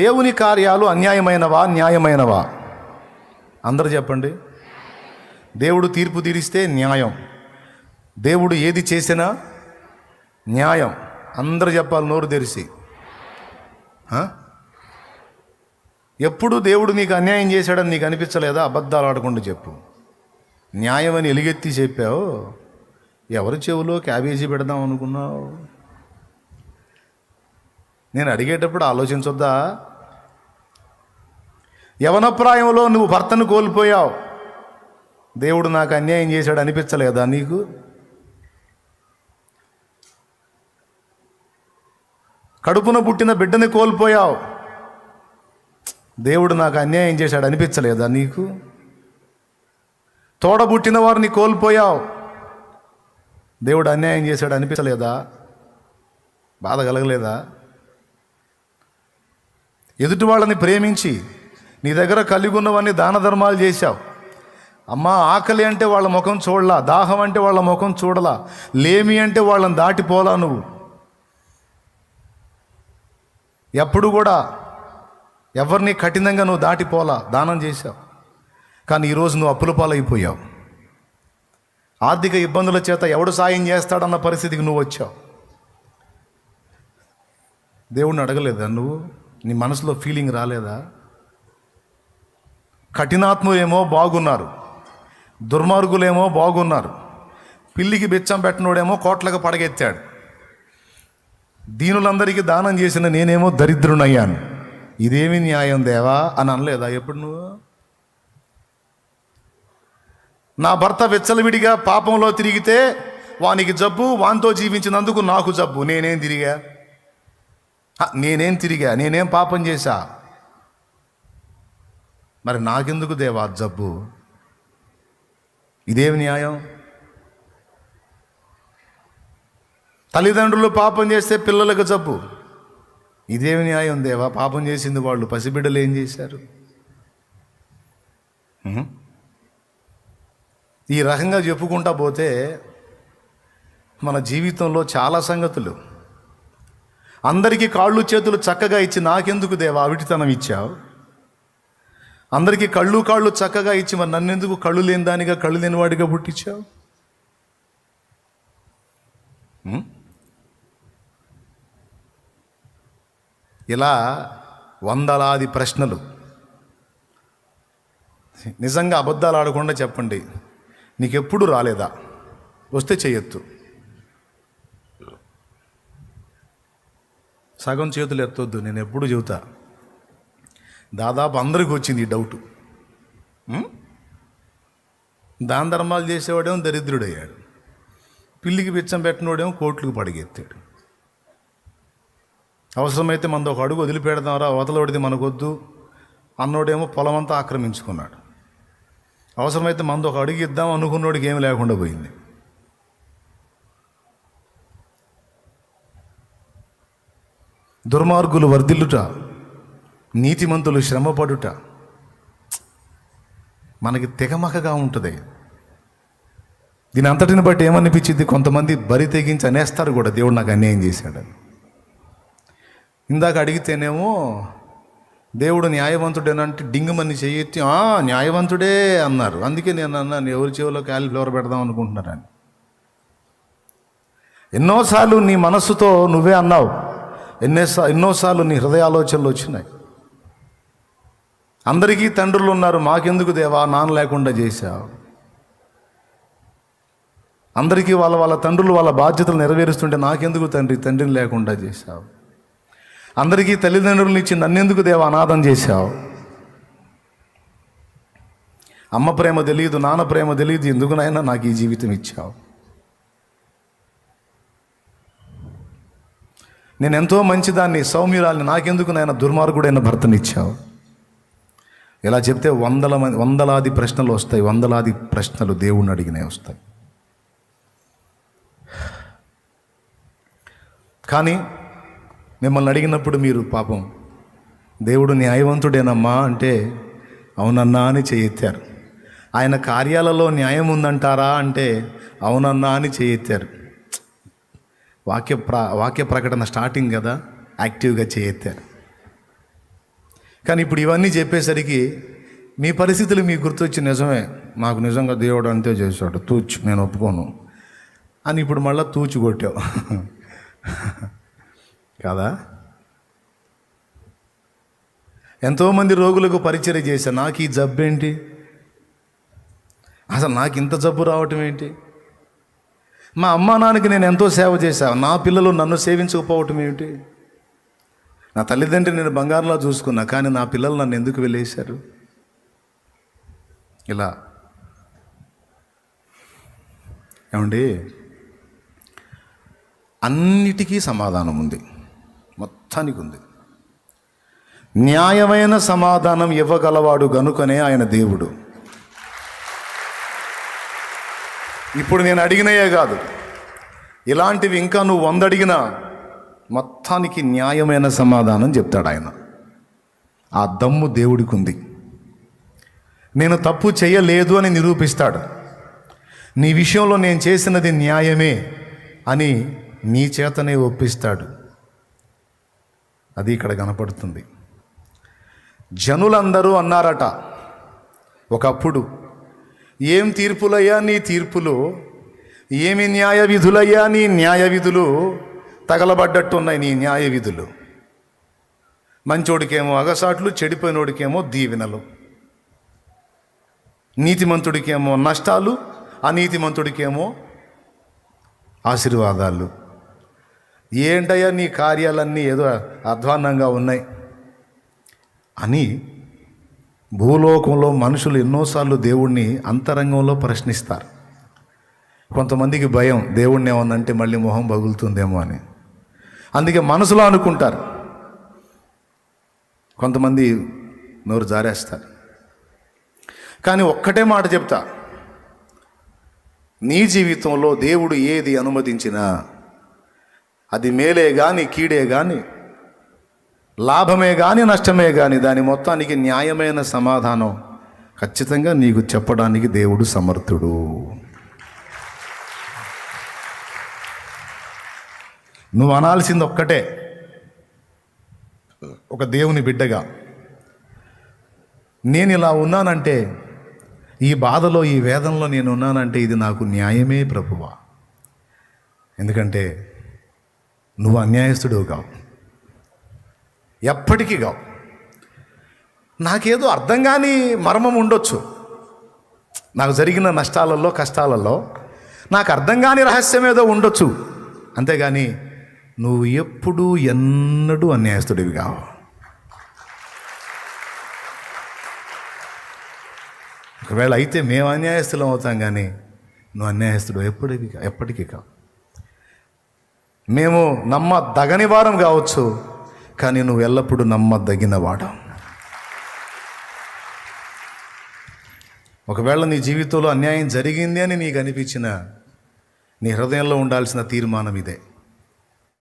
దేవుని కార్యాలు అన్యాయమైనవా న్యాయమైనవా అందరు చెప్పండి దేవుడు తీర్పు తీరిస్తే న్యాయం దేవుడు ఏది చేసినా న్యాయం అందరు చెప్పాలి నోరు తెరిసి ఎప్పుడు దేవుడు నీకు అన్యాయం చేశాడని నీకు అనిపించలేదా అబద్ధాలు ఆడకుండా చెప్పు న్యాయం అని ఎలుగెత్తి చెప్పావు ఎవరి చెవులో క్యాబేజీ పెడదాం అనుకున్నావు నేను అడిగేటప్పుడు ఆలోచించొద్దా యవనప్రాయంలో నువ్వు భర్తను కోల్పోయావు దేవుడు నాకు అన్యాయం చేశాడు అనిపించలేదా నీకు కడుపున పుట్టిన బిడ్డని కోల్పోయావు దేవుడు నాకు అన్యాయం చేశాడు అనిపించలేదా నీకు తోడబుట్టిన వారిని కోల్పోయావు దేవుడు అన్యాయం చేశాడు అనిపించలేదా బాధ కలగలేదా ఎదుటి వాళ్ళని ప్రేమించి నీ దగ్గర కలిగి ఉన్నవన్నీ దాన ధర్మాలు చేశావు అమ్మ ఆకలి అంటే వాళ్ళ ముఖం చూడలా దాహం అంటే వాళ్ళ ముఖం చూడలా లేమి అంటే వాళ్ళని దాటిపోలా నువ్వు ఎప్పుడు కూడా ఎవరిని కఠినంగా నువ్వు దాటిపోలా దానం చేశావు కానీ ఈరోజు నువ్వు అప్పుల పాలైపోయావు ఆర్థిక ఇబ్బందుల చేత ఎవడు సాయం చేస్తాడన్న పరిస్థితికి నువ్వు వచ్చావు దేవుణ్ణి అడగలేదా నువ్వు నీ మనసులో ఫీలింగ్ రాలేదా కఠినాత్ములేమో బాగున్నారు దుర్మార్గులేమో బాగున్నారు పిల్లికి బిచ్చం పెట్టినోడేమో కోట్లకు పడగెత్తాడు దీనులందరికీ దానం చేసిన నేనేమో దరిద్రునయ్యాను ఇదేమి న్యాయం దేవా అని అనలేదా ఎప్పుడు నువ్వు నా భర్త వెచ్చలవిడిగా పాపంలో తిరిగితే వానికి జబ్బు వానితో జీవించినందుకు నాకు జబ్బు నేనేం తిరిగా నేనేం తిరిగా నేనేం పాపం చేశా మరి నాకెందుకు దేవా జబ్బు ఇదేమి న్యాయం తల్లిదండ్రులు పాపం చేస్తే పిల్లలకు జబ్బు ఇదేమి న్యాయం దేవా పాపం చేసింది వాళ్ళు పసిబిడ్డలు ఏం చేశారు ఈ రకంగా చెప్పుకుంటా పోతే మన జీవితంలో చాలా సంగతులు అందరికీ కాళ్ళు చేతులు చక్కగా ఇచ్చి నాకెందుకు దేవా అవిటితనం ఇచ్చావు అందరికీ కళ్ళు కాళ్ళు చక్కగా ఇచ్చి మరి నన్నెందుకు కళ్ళు లేని దానిగా కళ్ళు లేనివాడిగా పుట్టించావు ఇలా వందలాది ప్రశ్నలు నిజంగా అబద్ధాలు ఆడకుండా చెప్పండి నీకెప్పుడు రాలేదా వస్తే చేయొద్దు సగం చేతులు ఎత్తొద్దు నేను ఎప్పుడు చెబుతా దాదాపు అందరికి వచ్చింది ఈ డౌట్ దాన ధర్మాలు చేసేవాడేమో దరిద్రుడయ్యాడు పిల్లికి పిచ్చం పెట్టినోడేమో కోట్లకు పడిగెత్తాడు అవసరమైతే మనం ఒక అడుగు వదిలిపెడదాం రా అవతలొడిది మనకొద్దు అన్నోడేమో పొలమంతా ఆక్రమించుకున్నాడు అవసరమైతే మనది ఒక అడుగు ఇద్దాం అనుకున్నోడికి ఏమి లేకుండా పోయింది దుర్మార్గులు వర్ధిల్లుట నీతిమంతులు శ్రమపడుట మనకి తెగమకగా ఉంటుంది దీని అంతటిని బట్టి ఏమనిపించింది కొంతమంది బరి తెగించి అనేస్తారు కూడా దేవుడు నాకు అన్యాయం చేశాడు ఇందాక అడిగితేనేమో దేవుడు న్యాయవంతుడేనంటే డింగుమని చేయొచ్చి న్యాయవంతుడే అన్నారు అందుకే నేను అన్నాను ఎవరి చెవిలో కాలిఫ్లవర్ పెడదాం అనుకుంటున్నారని ఎన్నోసార్లు నీ మనస్సుతో నువ్వే అన్నావు ఎన్నోసార్ ఎన్నోసార్లు నీ హృదయాలోచనలు వచ్చినాయి అందరికీ తండ్రులు ఉన్నారు మాకెందుకు దేవా నాన్న లేకుండా చేశావు అందరికీ వాళ్ళ వాళ్ళ తండ్రులు వాళ్ళ బాధ్యతలు నెరవేరుస్తుంటే నాకెందుకు తండ్రి తండ్రిని లేకుండా చేశావు అందరికీ తల్లిదండ్రులను ఇచ్చి నన్నెందుకు దేవ అనాథం చేశావు అమ్మ ప్రేమ తెలియదు నాన్న ప్రేమ తెలియదు ఎందుకునైనా నాకు ఈ జీవితం ఇచ్చావు నేను ఎంతో మంచిదాన్ని సౌమ్యురాలని నాకెందుకు నాయన దుర్మార్గుడైన భర్తనిచ్చావు ఇలా చెప్తే వందల మంది వందలాది ప్రశ్నలు వస్తాయి వందలాది ప్రశ్నలు దేవుణ్ణి అడిగినవి వస్తాయి కానీ మిమ్మల్ని అడిగినప్పుడు మీరు పాపం దేవుడు న్యాయవంతుడేనమ్మా అంటే అవునన్నా అని చేయెత్తారు ఆయన కార్యాలలో న్యాయం ఉందంటారా అంటే అవునన్నా అని చేయెత్తారు వాక్య ప్ర వాక్య ప్రకటన స్టార్టింగ్ కదా యాక్టివ్గా చేయత్తే కానీ ఇప్పుడు ఇవన్నీ చెప్పేసరికి మీ పరిస్థితులు మీకు గుర్తొచ్చి నిజమే నాకు నిజంగా దేవుడు అంతే చేశాడు తూచు నేను ఒప్పుకోను అని ఇప్పుడు మళ్ళీ తూచి కొట్టావు కదా ఎంతోమంది రోగులకు పరిచయం చేశా నాకు ఈ జబ్బు ఏంటి అసలు నాకు ఇంత జబ్బు రావటం ఏంటి మా అమ్మా నాన్నకి నేను ఎంతో సేవ చేశాను నా పిల్లలు నన్ను సేవించకపోవటం ఏమిటి నా తల్లిదండ్రి నేను బంగారులా చూసుకున్నా కానీ నా పిల్లలు నన్ను ఎందుకు వెళ్ళేశారు ఇలా ఏమండి అన్నిటికీ సమాధానం ఉంది మొత్తానికి ఉంది న్యాయమైన సమాధానం ఇవ్వగలవాడు గనుకనే ఆయన దేవుడు ఇప్పుడు నేను అడిగినయే కాదు ఇలాంటివి ఇంకా నువ్వు వందడిగినా మొత్తానికి న్యాయమైన సమాధానం చెప్తాడు ఆయన ఆ దమ్ము దేవుడికి ఉంది నేను తప్పు చేయలేదు అని నిరూపిస్తాడు నీ విషయంలో నేను చేసినది న్యాయమే అని నీ చేతనే ఒప్పిస్తాడు అది ఇక్కడ కనపడుతుంది జనులందరూ అన్నారట ఒకప్పుడు ఏం తీర్పులయ్యా నీ తీర్పులు ఏమి న్యాయ విధులయ్యా నీ న్యాయ విధులు తగలబడ్డట్టున్నాయి నీ న్యాయ విధులు మంచోడికేమో అగసాట్లు చెడిపోయినోడికేమో దీవెనలు నీతిమంతుడికేమో నష్టాలు అనీతిమంతుడికేమో ఆశీర్వాదాలు ఏంటయ్యా నీ కార్యాలన్నీ ఏదో అధ్వాన్నంగా ఉన్నాయి అని భూలోకంలో మనుషులు ఎన్నోసార్లు దేవుణ్ణి అంతరంగంలో ప్రశ్నిస్తారు కొంతమందికి భయం దేవుణ్ణి ఏమన్నంటే మళ్ళీ మొహం పగులుతుందేమో అని అందుకే మనసులో అనుకుంటారు కొంతమంది నోరు జారేస్తారు కానీ ఒక్కటే మాట చెప్తా నీ జీవితంలో దేవుడు ఏది అనుమతించినా అది మేలే కానీ కీడే కానీ లాభమే కానీ నష్టమే కానీ దాని మొత్తానికి న్యాయమైన సమాధానం ఖచ్చితంగా నీకు చెప్పడానికి దేవుడు సమర్థుడు నువ్వు అనాల్సింది ఒక్కటే ఒక దేవుని బిడ్డగా నేను ఇలా ఉన్నానంటే ఈ బాధలో ఈ వేదంలో నేను ఉన్నానంటే ఇది నాకు న్యాయమే ప్రభువా ఎందుకంటే నువ్వు అన్యాయస్తుడు కావు ఎప్పటికీ కావు నాకేదో అర్థం కాని మర్మం ఉండొచ్చు నాకు జరిగిన నష్టాలలో కష్టాలలో నాకు అర్థం కాని రహస్యం ఏదో ఉండొచ్చు అంతేగాని నువ్వు ఎప్పుడూ ఎన్నడూ అన్యాయస్తుడివి కావు ఒకవేళ అయితే మేము అన్యాయస్తులం అవుతాం కానీ నువ్వు అన్యాయస్తుడు ఎప్పటికీ ఎప్పటికీ కావు మేము నమ్మ దగని వారం కావచ్చు కానీ నువ్వు ఎల్లప్పుడూ నమ్మదగినవాడు ఒకవేళ నీ జీవితంలో అన్యాయం జరిగింది అని నీకు అనిపించిన నీ హృదయంలో ఉండాల్సిన తీర్మానం ఇదే